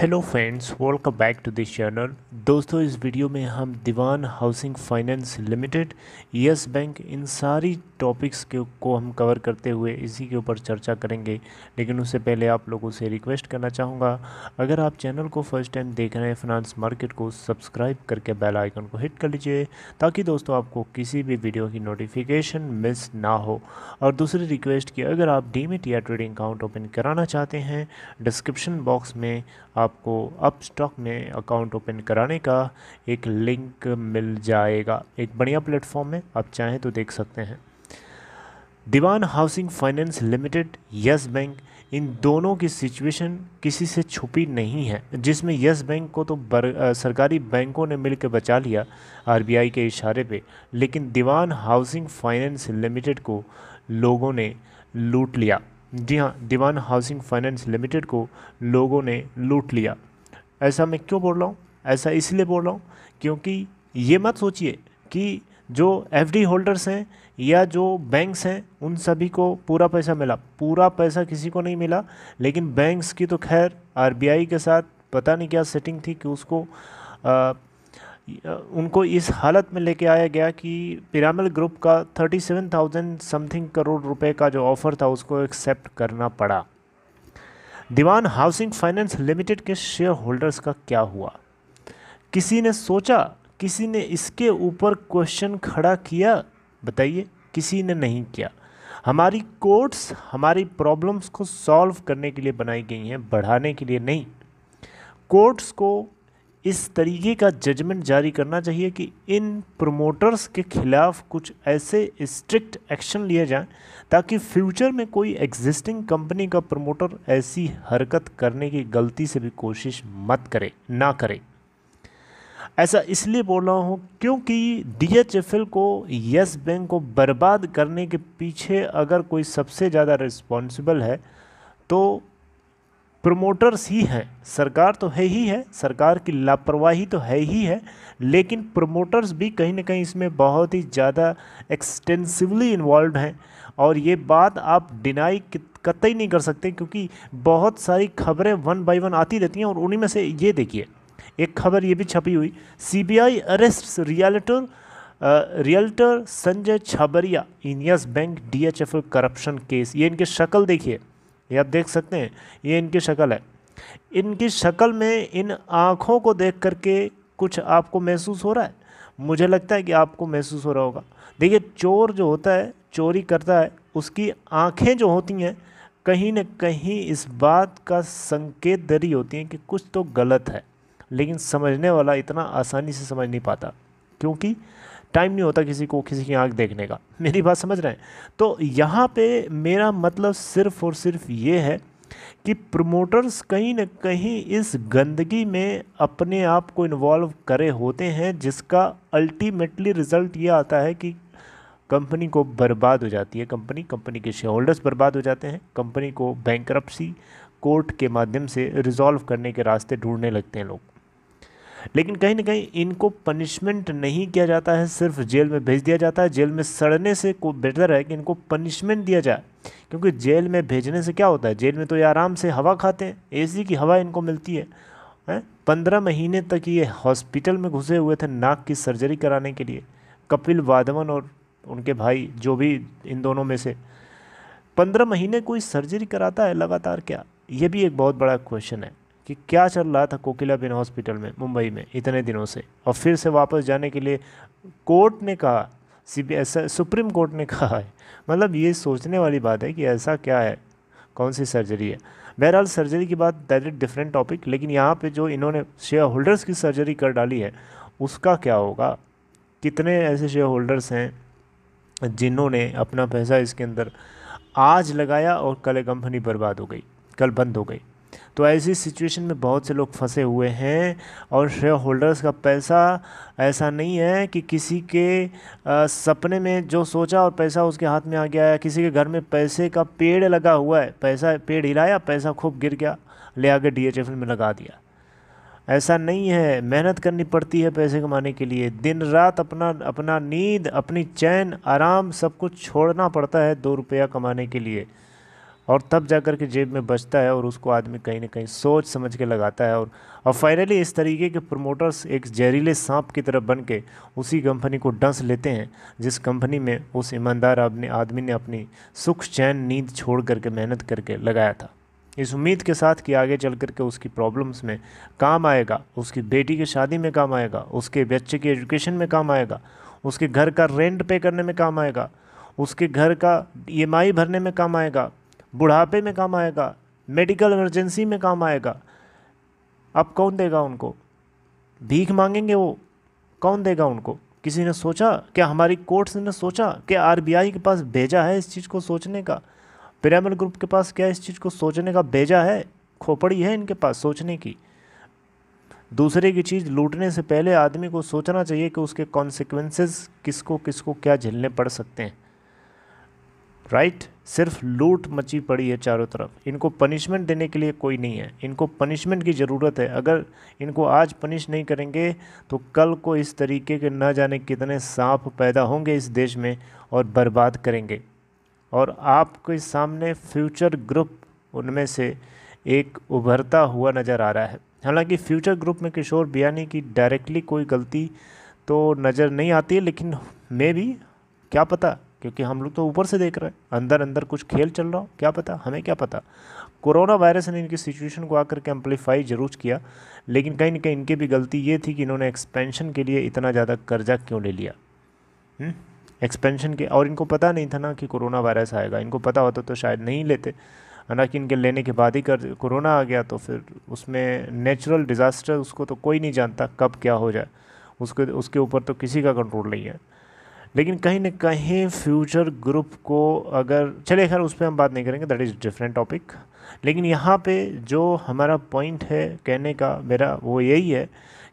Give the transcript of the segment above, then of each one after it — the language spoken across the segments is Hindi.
Hello friends welcome back to this channel दोस्तों इस वीडियो में हम Dewan housing finance limited Yes Bank इन सारी टॉपिक्स के को हम कवर करते हुए इसी के ऊपर चर्चा करेंगे लेकिन उससे पहले आप लोगों से रिक्वेस्ट करना चाहूँगा अगर आप चैनल को फर्स्ट टाइम देख रहे हैं फिनांस मार्केट को सब्सक्राइब करके बेल आइकन को हिट कर लीजिए ताकि दोस्तों आपको किसी भी वीडियो की नोटिफिकेशन मिस ना हो और दूसरी रिक्वेस्ट की अगर आप डीमिट या ट्रेडिंग अकाउंट ओपन कराना चाहते हैं डिस्क्रिप्शन बॉक्स में आपको अप स्टॉक में अकाउंट ओपन कराने का एक लिंक मिल जाएगा एक बढ़िया प्लेटफॉर्म है आप चाहें तो देख सकते हैं Dewan housing finance limited Yes Bank इन दोनों की सिचुएशन किसी से छुपी नहीं है जिसमें यस बैंक को तो बर, आ, सरकारी बैंकों ने मिलकर बचा लिया आरबीआई के इशारे पे लेकिन दीवान हाउसिंग फाइनेंस लिमिटेड को लोगों ने लूट लिया जी हाँ दीवान हाउसिंग फाइनेंस लिमिटेड को लोगों ने लूट लिया ऐसा मैं क्यों बोल रहा हूँ ऐसा इसलिए बोल रहा हूँ क्योंकि ये मत सोचिए कि जो एफ होल्डर्स हैं या जो बैंक्स हैं उन सभी को पूरा पैसा मिला पूरा पैसा किसी को नहीं मिला लेकिन बैंक्स की तो खैर आरबीआई के साथ पता नहीं क्या सेटिंग थी कि उसको आ, उनको इस हालत में लेके आया गया कि पिरामल ग्रुप का 37,000 समथिंग करोड़ रुपए का जो ऑफ़र था उसको एक्सेप्ट करना पड़ा दीवान हाउसिंग फाइनेंस लिमिटेड के शेयर होल्डर्स का क्या हुआ किसी ने सोचा किसी ने इसके ऊपर क्वेश्चन खड़ा किया बताइए किसी ने नहीं किया हमारी कोर्ट्स हमारी प्रॉब्लम्स को सॉल्व करने के लिए बनाई गई हैं बढ़ाने के लिए नहीं कोर्ट्स को इस तरीके का जजमेंट जारी करना चाहिए कि इन प्रमोटर्स के ख़िलाफ़ कुछ ऐसे स्ट्रिक्ट एक्शन लिए जाएं ताकि फ्यूचर में कोई एग्जिस्टिंग कंपनी का प्रमोटर ऐसी हरकत करने की गलती से भी कोशिश मत करे ना करे ऐसा इसलिए बोल रहा हूँ क्योंकि डी को यस बैंक को बर्बाद करने के पीछे अगर कोई सबसे ज़्यादा रिस्पॉन्सिबल है तो प्रमोटर्स ही हैं सरकार तो है ही है सरकार की लापरवाही तो है ही है लेकिन प्रमोटर्स भी कहीं ना कहीं इसमें बहुत ही ज़्यादा एक्सटेंसिवली इन्वॉल्व हैं और ये बात आप डिनाई कतई नहीं कर सकते क्योंकि बहुत सारी खबरें वन बाय वन आती रहती हैं और उन्हीं में से ये देखिए एक खबर ये भी छपी हुई CBI arrest realtor realtor Sanjay Chhabria in Yes Bank DHF corruption case ये इनके शक्ल देखिए ये आप देख सकते हैं ये इनकी शक्ल है इनकी शक्ल में इन आँखों को देख करके कुछ आपको महसूस हो रहा है मुझे लगता है कि आपको महसूस हो रहा होगा देखिए चोर जो होता है चोरी करता है उसकी आँखें जो होती हैं कहीं ना कहीं इस बात का संकेत दरी होती हैं कि कुछ तो गलत है लेकिन समझने वाला इतना आसानी से समझ नहीं पाता क्योंकि टाइम नहीं होता किसी को किसी की आँख देखने का मेरी बात समझ रहे हैं तो यहाँ पे मेरा मतलब सिर्फ़ और सिर्फ ये है कि प्रमोटर्स कहीं ना कहीं इस गंदगी में अपने आप को इन्वॉल्व करे होते हैं जिसका अल्टीमेटली रिज़ल्ट ये आता है कि कंपनी को बर्बाद हो जाती है कंपनी कंपनी के शेयर होल्डर्स बर्बाद हो जाते हैं कंपनी को बैंक कोर्ट के माध्यम से रिज़ॉल्व करने के रास्ते ढूंढने लगते हैं लोग लेकिन कहीं ना कहीं इनको पनिशमेंट नहीं किया जाता है सिर्फ जेल में भेज दिया जाता है जेल में सड़ने से को बेटर है कि इनको पनिशमेंट दिया जाए क्योंकि जेल में भेजने से क्या होता है जेल में तो ये आराम से हवा खाते हैं एसी की हवा इनको मिलती है पंद्रह महीने तक ये हॉस्पिटल में घुसे हुए थे नाक की सर्जरी कराने के लिए कपिल वाधवन और उनके भाई जो भी इन दोनों में से पंद्रह महीने कोई सर्जरी कराता है लगातार क्या ये भी एक बहुत बड़ा क्वेश्चन है कि क्या चल रहा था कोकिला बिन हॉस्पिटल में मुंबई में इतने दिनों से और फिर से वापस जाने के लिए कोर्ट ने कहा सी सुप्रीम कोर्ट ने कहा है मतलब ये सोचने वाली बात है कि ऐसा क्या है कौन सी सर्जरी है बहरहाल सर्जरी की बात दैट इज डिफरेंट टॉपिक लेकिन यहाँ पे जो इन्होंने शेयर होल्डर्स की सर्जरी कर डाली है उसका क्या होगा कितने ऐसे शेयर होल्डर्स हैं जिन्होंने अपना पैसा इसके अंदर आज लगाया और कल कंपनी बर्बाद हो गई कल बंद हो गई तो ऐसी सिचुएशन में बहुत से लोग फंसे हुए हैं और शेयर होल्डर्स का पैसा ऐसा नहीं है कि किसी के आ, सपने में जो सोचा और पैसा उसके हाथ में आ गया या किसी के घर में पैसे का पेड़ लगा हुआ है पैसा पेड़ हिलाया पैसा खूब गिर गया ले आकर डीएचएफएल में लगा दिया ऐसा नहीं है मेहनत करनी पड़ती है पैसे कमाने के लिए दिन रात अपना अपना नींद अपनी चैन आराम सब कुछ छोड़ना पड़ता है दो रुपया कमाने के लिए और तब जा कर के जेब में बचता है और उसको आदमी कहीं ना कहीं सोच समझ के लगाता है और और फाइनली इस तरीके के प्रमोटर्स एक जहरीले सांप की तरफ बन के उसी कंपनी को डंस लेते हैं जिस कंपनी में उस ईमानदार अपने आदमी ने अपनी सुख चैन नींद छोड़ करके मेहनत करके लगाया था इस उम्मीद के साथ कि आगे चल करके उसकी प्रॉब्लम्स में काम आएगा उसकी बेटी की शादी में काम आएगा उसके बच्चे की एजुकेशन में काम आएगा उसके घर का रेंट पे करने में काम आएगा उसके घर का ई e भरने में काम आएगा बुढ़ापे में काम आएगा मेडिकल इमरजेंसी में काम आएगा अब कौन देगा उनको भीख मांगेंगे वो कौन देगा उनको किसी ने सोचा क्या हमारी कोर्ट्स ने सोचा कि आरबीआई के पास भेजा है इस चीज़ को सोचने का पिरामिड ग्रुप के पास क्या इस चीज़ को सोचने का भेजा है खोपड़ी है इनके पास सोचने की दूसरे की चीज़ लूटने से पहले आदमी को सोचना चाहिए कि उसके कॉन्सिक्वेंसेस किसको किसको क्या झेलने पड़ सकते हैं राइट सिर्फ लूट मची पड़ी है चारों तरफ इनको पनिशमेंट देने के लिए कोई नहीं है इनको पनिशमेंट की ज़रूरत है अगर इनको आज पनिश नहीं करेंगे तो कल को इस तरीके के ना जाने कितने सांप पैदा होंगे इस देश में और बर्बाद करेंगे और आपके सामने फ्यूचर ग्रुप उनमें से एक उभरता हुआ नज़र आ रहा है हालांकि फ्यूचर ग्रुप में किशोर बियानी की डायरेक्टली कोई गलती तो नज़र नहीं आती है लेकिन मे भी क्या पता क्योंकि हम लोग तो ऊपर से देख रहे हैं अंदर अंदर कुछ खेल चल रहा हो क्या पता हमें क्या पता कोरोना वायरस ने इनकी सिचुएशन को आकर के एम्पलीफाई जरूर किया लेकिन कहीं ना कहीं इनकी भी गलती ये थी कि इन्होंने एक्सपेंशन के लिए इतना ज़्यादा कर्जा क्यों ले लिया एक्सपेंशन हम्म? के और इनको पता नहीं था ना कि कोरोना वायरस आएगा इनको पता होता तो शायद नहीं लेते हालांकि इनके लेने के बाद ही कर कोरोना आ गया तो फिर उसमें नेचुरल डिज़ास्टर उसको तो कोई नहीं जानता कब क्या हो जाए उसके उसके ऊपर तो किसी का कंट्रोल नहीं है लेकिन कहीं ना कहीं फ्यूचर ग्रुप को अगर चले खैर उस पर हम बात नहीं करेंगे दैट इज़ डिफरेंट टॉपिक लेकिन यहाँ पे जो हमारा पॉइंट है कहने का मेरा वो यही है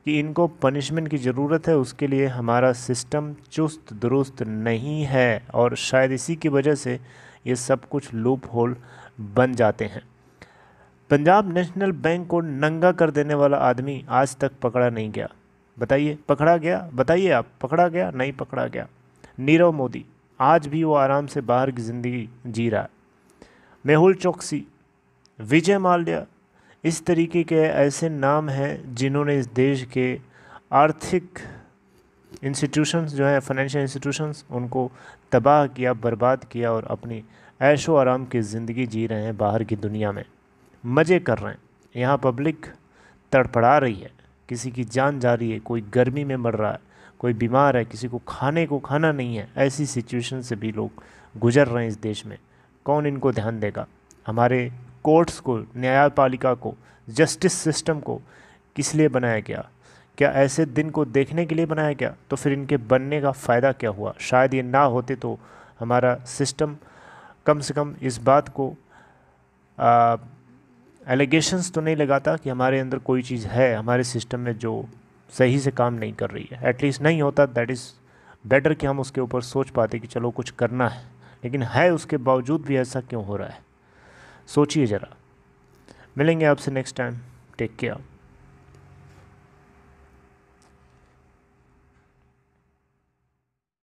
कि इनको पनिशमेंट की ज़रूरत है उसके लिए हमारा सिस्टम चुस्त दुरुस्त नहीं है और शायद इसी की वजह से ये सब कुछ लूप होल बन जाते हैं पंजाब नेशनल बैंक को नंगा कर देने वाला आदमी आज तक पकड़ा नहीं गया बताइए पकड़ा गया बताइए आप पकड़ा गया नहीं पकड़ा गया नीरव मोदी आज भी वो आराम से बाहर की ज़िंदगी जी रहा है मेहुल चौकसी विजय माल्या इस तरीके के ऐसे नाम हैं जिन्होंने इस देश के आर्थिक इंस्टीट्यूशंस जो हैं फाइनेंशियल इंस्टीट्यूशंस उनको तबाह किया बर्बाद किया और अपनी ऐशो आराम की ज़िंदगी जी रहे हैं बाहर की दुनिया में मज़े कर रहे हैं यहाँ पब्लिक तड़पड़ा रही है किसी की जान जा रही है कोई गर्मी में मर रहा है कोई बीमार है किसी को खाने को खाना नहीं है ऐसी सिचुएशन से भी लोग गुजर रहे हैं इस देश में कौन इनको ध्यान देगा हमारे कोर्ट्स को न्यायपालिका को जस्टिस सिस्टम को किस लिए बनाया गया क्या ऐसे दिन को देखने के लिए बनाया गया तो फिर इनके बनने का फ़ायदा क्या हुआ शायद ये ना होते तो हमारा सिस्टम कम से कम इस बात को एलिगेशंस तो नहीं लगाता कि हमारे अंदर कोई चीज़ है हमारे सिस्टम में जो सही से काम नहीं कर रही है एटलीस्ट नहीं होता दैट इज़ बेटर कि हम उसके ऊपर सोच पाते कि चलो कुछ करना है लेकिन है उसके बावजूद भी ऐसा क्यों हो रहा है सोचिए ज़रा मिलेंगे आपसे नेक्स्ट टाइम टेक केयर